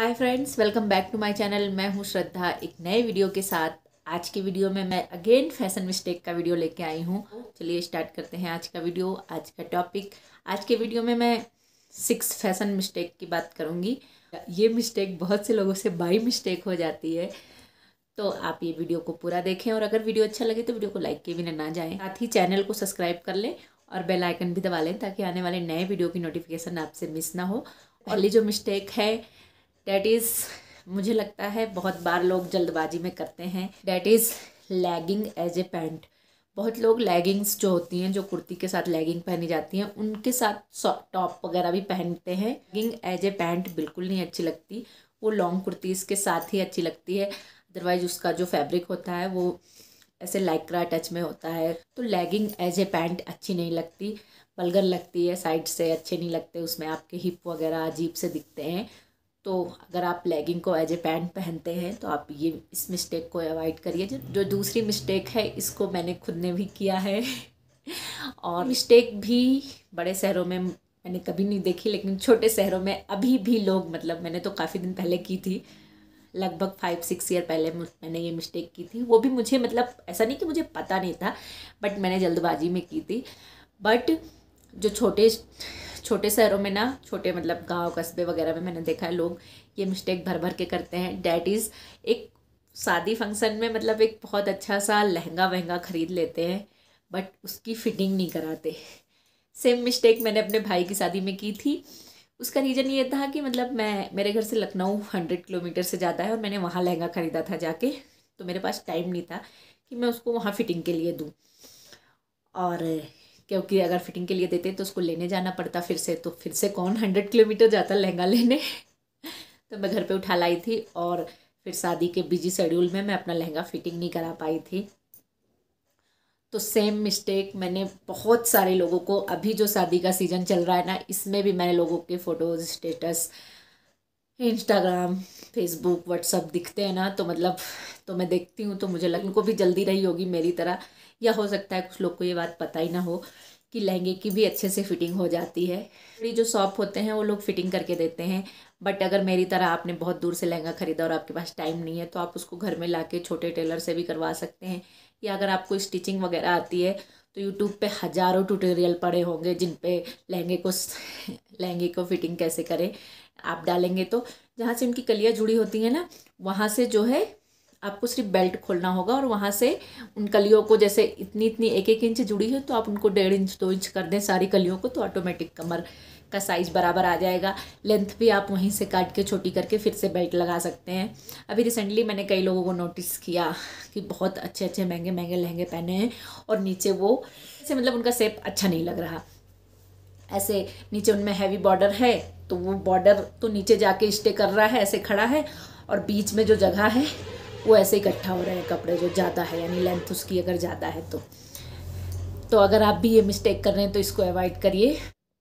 hi friends welcome back to my channel मैं हूं श्रद्धा एक नए वीडियो के साथ आज की वीडियो में मैं अगेन फैशन मिस्टेक का वीडियो लेके आई हूं चलिए स्टार्ट करते हैं आज का वीडियो आज का टॉपिक आज के वीडियो में मैं सिक्स फैशन मिस्टेक की बात करूंगी ये मिस्टेक बहुत से लोगों से बाई मिस्टेक हो जाती है तो आप ये वीडियो को पूरा देखें और अगर वीडियो अच्छा लगे तो वीडियो को लाइक के बिना ना जाएँ साथ ही चैनल को सब्सक्राइब कर लें और बेल आइकन भी दबा लें ताकि आने वाले नए वीडियो की नोटिफिकेशन आपसे मिस ना हो पहली जो मिस्टेक है डैट इज़ मुझे लगता है बहुत बार लोग जल्दबाजी में करते हैं that is legging as a pant बहुत लोग लेगिंग्स जो होती हैं जो कुर्ती के साथ लेगिंग पहनी जाती हैं उनके साथ टॉप वगैरह भी पहनते हैं लेगिंग एज ए पैंट बिल्कुल नहीं अच्छी लगती वो लॉन्ग कुर्तीज़ के साथ ही अच्छी लगती है अदरवाइज उसका जो फैब्रिक होता है वो ऐसे लाइक्रा टच में होता है तो लेगिंग एज ए पैंट अच्छी नहीं लगती बलगर लगती है साइड से अच्छे नहीं लगते उसमें आपके हिप वगैरह अजीब से दिखते हैं तो अगर आप लेगिंग को एज ए पैंट पहनते हैं तो आप ये इस मिस्टेक को अवॉइड करिए जो दूसरी मिस्टेक है इसको मैंने खुद ने भी किया है और मिस्टेक भी बड़े शहरों में मैंने कभी नहीं देखी लेकिन छोटे शहरों में अभी भी लोग मतलब मैंने तो काफ़ी दिन पहले की थी लगभग फाइव सिक्स ईयर पहले मैंने ये मिस्टेक की थी वो भी मुझे मतलब ऐसा नहीं कि मुझे पता नहीं था बट मैंने जल्दबाजी में की थी बट जो छोटे छोटे शहरों में ना छोटे मतलब गांव कस्बे वगैरह में मैंने देखा है लोग ये मिस्टेक भर भर के करते हैं डैट इज़ एक शादी फंक्शन में मतलब एक बहुत अच्छा सा लहंगा वहंगा ख़रीद लेते हैं बट उसकी फिटिंग नहीं कराते सेम मिस्टेक मैंने अपने भाई की शादी में की थी उसका रीज़न ये था कि मतलब मैं मेरे घर से लखनऊ हंड्रेड किलोमीटर से ज़्यादा है और मैंने वहाँ लहंगा ख़रीदा था जाके तो मेरे पास टाइम नहीं था कि मैं उसको वहाँ फिटिंग के लिए दूँ और क्योंकि अगर फिटिंग के लिए देते तो उसको लेने जाना पड़ता फिर से तो फिर से कौन हंड्रेड किलोमीटर जाता लहंगा लेने तो मैं घर पे उठा लाई थी और फिर शादी के बिजी शेड्यूल में मैं अपना लहंगा फिटिंग नहीं करा पाई थी तो सेम मिस्टेक मैंने बहुत सारे लोगों को अभी जो शादी का सीज़न चल रहा है ना इसमें भी मैंने लोगों के photos status Instagram Facebook WhatsApp दिखते हैं ना तो मतलब तो मैं देखती हूँ तो मुझे लग उनको भी जल्दी रही होगी मेरी तरह या हो सकता है कुछ लोग को ये बात पता ही ना हो कि लहंगे की भी अच्छे से फिटिंग हो जाती है थोड़ी जो शॉप होते हैं वो लोग फिटिंग करके देते हैं बट अगर मेरी तरह आपने बहुत दूर से लहंगा ख़रीदा और आपके पास टाइम नहीं है तो आप उसको घर में ला छोटे टेलर से भी करवा सकते हैं या अगर आपको स्टिचिंग वगैरह आती है तो यूट्यूब पे हज़ारों ट्यूटोरियल पड़े होंगे जिन पे लहंगे को लहंगे को फिटिंग कैसे करें आप डालेंगे तो जहाँ से उनकी कलियाँ जुड़ी होती हैं ना वहाँ से जो है आपको सिर्फ बेल्ट खोलना होगा और वहाँ से उन कलियों को जैसे इतनी इतनी एक एक इंच जुड़ी है तो आप उनको डेढ़ इंच दो इंच कर दें सारी कलियों को तो ऑटोमेटिक कमर का साइज़ बराबर आ जाएगा लेंथ भी आप वहीं से काट के छोटी करके फिर से बेल्ट लगा सकते हैं अभी रिसेंटली मैंने कई लोगों को नोटिस किया कि बहुत अच्छे अच्छे महंगे महंगे लहंगे पहने हैं और नीचे वो से मतलब उनका सेप अच्छा नहीं लग रहा ऐसे नीचे उनमें हैवी बॉर्डर है तो वो बॉर्डर तो नीचे जाके स्टे कर रहा है ऐसे खड़ा है और बीच में जो जगह है वो ऐसे इकट्ठा हो रहे हैं कपड़े जो ज़्यादा है यानी लेंथ उसकी अगर ज़्यादा है तो तो अगर आप भी ये मिस्टेक कर रहे हैं तो इसको अवॉइड करिए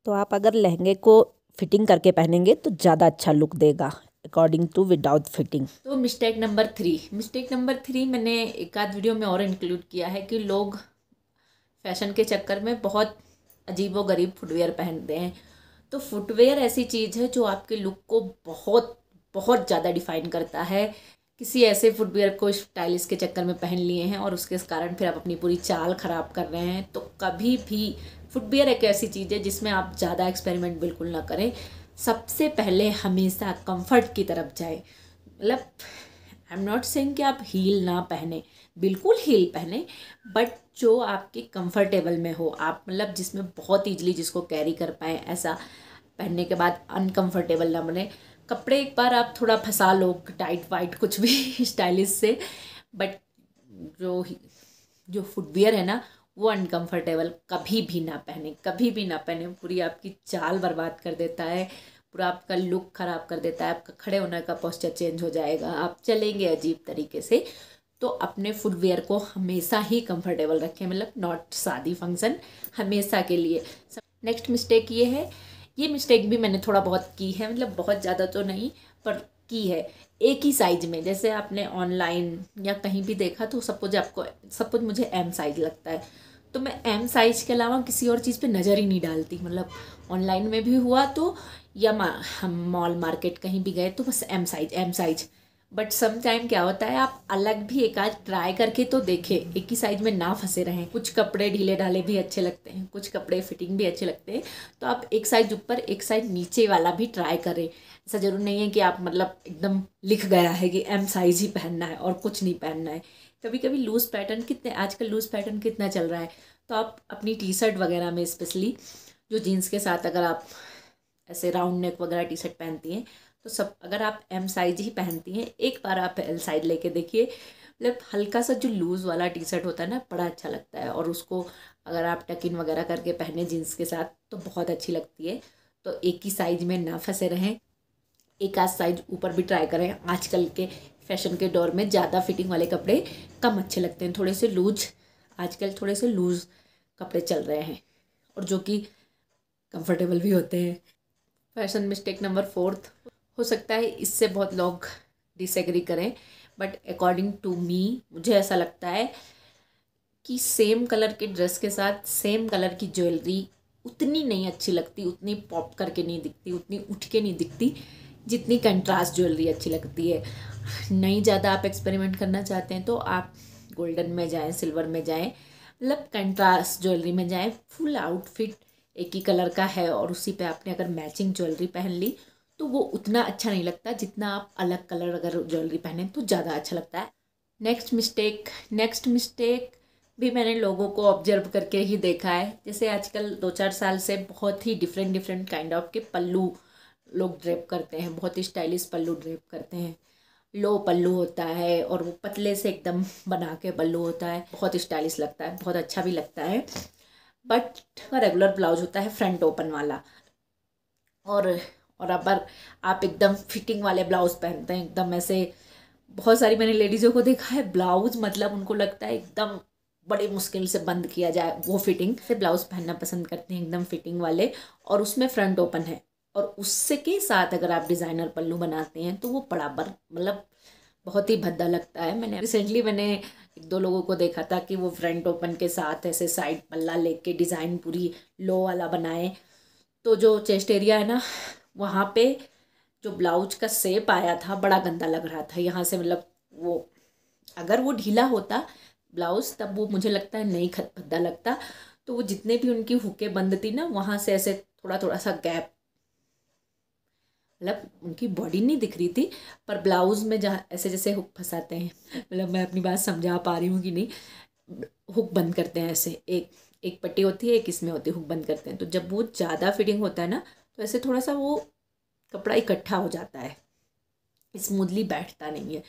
तो आप अगर लहंगे को फिटिंग करके पहनेंगे तो ज़्यादा अच्छा लुक देगा अकॉर्डिंग टू विदाउट फिटिंग तो mistake number three mistake number three मैंने एक आध वीडियो में और इंक्लूड किया है कि लोग फैशन के चक्कर में बहुत अजीब व गरीब फुटवेयर पहनते हैं तो फुटवेयर ऐसी चीज़ है जो आपके लुक को बहुत बहुत ज़्यादा डिफाइन करता है किसी ऐसे फुटवेयर को स्टाइलिश के चक्कर में पहन लिए हैं और उसके कारण फिर आप अपनी पूरी चाल ख़राब कर रहे हैं तो कभी भी फुटवेयर एक ऐसी चीज़ है जिसमें आप ज़्यादा एक्सपेरिमेंट बिल्कुल ना करें सबसे पहले हमेशा कंफर्ट की तरफ जाए मतलब आई एम नॉट सेइंग कि आप हील ना पहने बिल्कुल हील पहने बट जो आपके कंफर्टेबल में हो आप मतलब जिसमें बहुत ईजिली जिसको कैरी कर पाए ऐसा पहनने के बाद अनकंफर्टेबल ना बने कपड़े एक बार आप थोड़ा फंसा लो टाइट वाइट कुछ भी स्टाइलिश से बट जो जो फुटवेयर है ना वो अनकंफर्टेबल कभी भी ना पहने कभी भी ना पहने पूरी आपकी चाल बर्बाद कर देता है पूरा आपका लुक ख़राब कर देता है आपका खड़े होने का पोस्चर चेंज हो जाएगा आप चलेंगे अजीब तरीके से तो अपने फुटवेयर को हमेशा ही कंफर्टेबल रखें मतलब नॉट शादी फंक्शन हमेशा के लिए नेक्स्ट मिस्टेक ये है ये मिस्टेक भी मैंने थोड़ा बहुत की है मतलब बहुत ज़्यादा तो नहीं पर की है एक ही साइज में जैसे आपने ऑनलाइन या कहीं भी देखा तो सपोज आपको सपोज मुझे एम साइज लगता है तो मैं एम साइज के अलावा किसी और चीज़ पे नज़र ही नहीं डालती मतलब ऑनलाइन में भी हुआ तो या हम मॉल मार्केट कहीं भी गए तो बस M size M size but some time क्या होता है आप अलग भी एक आध ट्राई करके तो देखें एक ही साइज में ना फंसे रहें कुछ कपड़े ढीले ढाले भी अच्छे लगते हैं कुछ कपड़े फिटिंग भी अच्छे लगते हैं तो आप एक साइज ऊपर एक साइज नीचे वाला भी ट्राई करें ऐसा ज़रूर नहीं है कि आप मतलब एकदम लिख गया है कि एम साइज ही पहनना है और कुछ नहीं पहनना है कभी कभी लूज़ पैटर्न कितने आजकल लूज़ पैटर्न कितना चल रहा है तो आप अपनी टी शर्ट वगैरह में स्पेशली जो जीन्स के साथ अगर आप ऐसे राउंड नेक वगैरह टी शर्ट पहनती हैं तो सब अगर आप एम साइज ही पहनती हैं एक बार आप एल साइज लेके देखिए मतलब हल्का सा जो लूज़ वाला टी शर्ट होता है ना बड़ा अच्छा लगता है और उसको अगर आप टकिन वगैरह करके पहने जीन्स के साथ तो बहुत अच्छी लगती है तो एक ही साइज में ना फंसे रहें एक आध साइज ऊपर भी ट्राई करें आजकल के फैशन के दौर में ज़्यादा फिटिंग वाले कपड़े कम अच्छे लगते हैं थोड़े से लूज आजकल थोड़े से लूज़ कपड़े चल रहे हैं और जो कि कंफर्टेबल भी होते हैं फैशन मिस्टेक नंबर फोर्थ हो सकता है इससे बहुत लोग डिसएग्री करें बट अकॉर्डिंग टू मी मुझे ऐसा लगता है कि सेम कलर के ड्रेस के साथ सेम कलर की ज्वेलरी उतनी नहीं अच्छी लगती उतनी पॉप करके नहीं दिखती उतनी उठ के नहीं दिखती जितनी कंट्रास्ट ज्वेलरी अच्छी लगती है नहीं ज़्यादा आप एक्सपेरिमेंट करना चाहते हैं तो आप गोल्डन में जाएं सिल्वर में जाएं मतलब कंट्रास्ट ज्वेलरी में जाएं फुल आउटफिट एक ही कलर का है और उसी पे आपने अगर मैचिंग ज्वेलरी पहन ली तो वो उतना अच्छा नहीं लगता जितना आप अलग कलर अगर ज्वेलरी पहने तो ज़्यादा अच्छा लगता है नेक्स्ट मिस्टेक नेक्स्ट मिस्टेक भी मैंने लोगों को ऑब्जर्व करके ही देखा है जैसे आजकल दो चार साल से बहुत ही डिफरेंट डिफरेंट काइंड ऑफ के पल्लू लोग ड्रेप करते हैं बहुत ही स्टाइलिश पल्लू ड्रेप करते हैं लो पल्लू होता है और वो पतले से एकदम बना के पल्लू होता है बहुत स्टाइलिश लगता है बहुत अच्छा भी लगता है बट रेगुलर ब्लाउज होता है फ्रंट ओपन वाला और और अगर आप एकदम फिटिंग वाले ब्लाउज़ पहनते हैं एकदम ऐसे बहुत सारी मैंने लेडीज़ों को देखा है ब्लाउज़ मतलब उनको लगता है एकदम बड़ी मुश्किल से बंद किया जाए वो फिटिंग से ब्लाउज़ पहनना पसंद करते हैं एकदम फिटिंग वाले और उसमें फ्रंट ओपन है और उससे के साथ अगर आप डिज़ाइनर पल्लू बनाते हैं तो वो बराबर मतलब बहुत ही भद्दा लगता है मैंने रिसेंटली मैंने एक दो लोगों को देखा था कि वो फ्रंट ओपन के साथ ऐसे साइड पल्ला लेके डिज़ाइन पूरी लो वाला बनाए तो जो चेस्ट एरिया है ना वहाँ पे जो ब्लाउज का सेप आया था बड़ा गंदा लग रहा था यहाँ से मतलब वो अगर वो ढीला होता ब्लाउज तब वो मुझे लगता है नहीं खतभद्दा लगता तो वो जितने भी उनकी हुके बंद थी ना वहाँ से ऐसे थोड़ा थोड़ा सा गैप मतलब उनकी बॉडी नहीं दिख रही थी पर ब्लाउज में जहाँ ऐसे जैसे हुक फंसाते हैं मतलब मैं अपनी बात समझा पा रही हूँ कि नहीं हुक बंद करते हैं ऐसे एक एक पट्टी होती है एक इसमें होती है हुक बंद करते हैं तो जब वो ज़्यादा फिटिंग होता है ना तो ऐसे थोड़ा सा वो कपड़ा इकट्ठा हो जाता है स्मूदली बैठता नहीं है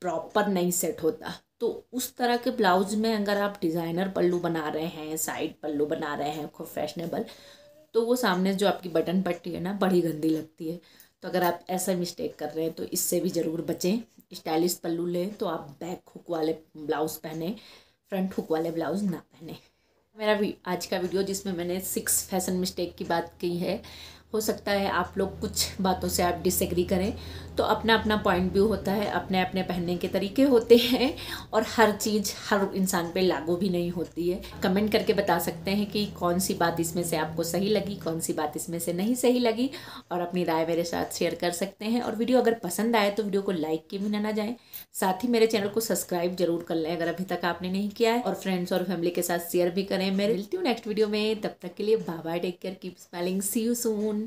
प्रॉपर नहीं सेट होता तो उस तरह के ब्लाउज में अगर आप डिज़ाइनर पल्लू बना रहे हैं साइड पल्लू बना रहे हैं खूब फैशनेबल तो वो सामने जो आपकी बटन पट्टी है ना बड़ी गंदी लगती है तो अगर आप ऐसा मिस्टेक कर रहे हैं तो इससे भी ज़रूर बचें स्टाइलिश पल्लू लें तो आप बैक हुक वाले ब्लाउज़ पहने फ्रंट हुक वाले ब्लाउज़ ना पहने मेरा आज का वीडियो जिसमें मैंने सिक्स फैशन मिस्टेक की बात की है हो सकता है आप लोग कुछ बातों से आप डिसएग्री करें तो अपना अपना पॉइंट व्यू होता है अपने अपने पहनने के तरीके होते हैं और हर चीज़ हर इंसान पे लागू भी नहीं होती है कमेंट करके बता सकते हैं कि कौन सी बात इसमें से आपको सही लगी कौन सी बात इसमें से नहीं सही लगी और अपनी राय मेरे साथ शेयर कर सकते हैं और वीडियो अगर पसंद आए तो वीडियो को लाइक की भी ना ना जाए साथ ही मेरे चैनल को सब्सक्राइब जरूर कर लें अगर अभी तक आपने नहीं किया है और फ्रेंड्स और फैमिली के साथ शेयर भी करें मैं मिलती हूँ नेक्स्ट वीडियो में तब तक के लिए bye take care keep spelling see you soon